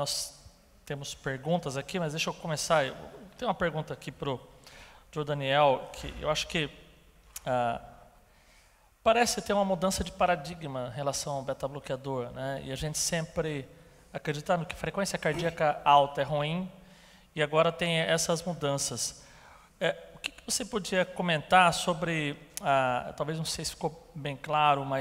Nós temos perguntas aqui, mas deixa eu começar. Eu, tem uma pergunta aqui para o Daniel, que eu acho que ah, parece ter uma mudança de paradigma em relação ao beta-bloqueador. Né? E a gente sempre acreditando que frequência cardíaca alta é ruim, e agora tem essas mudanças. É, o que, que você podia comentar sobre, ah, talvez não sei se ficou bem claro, mas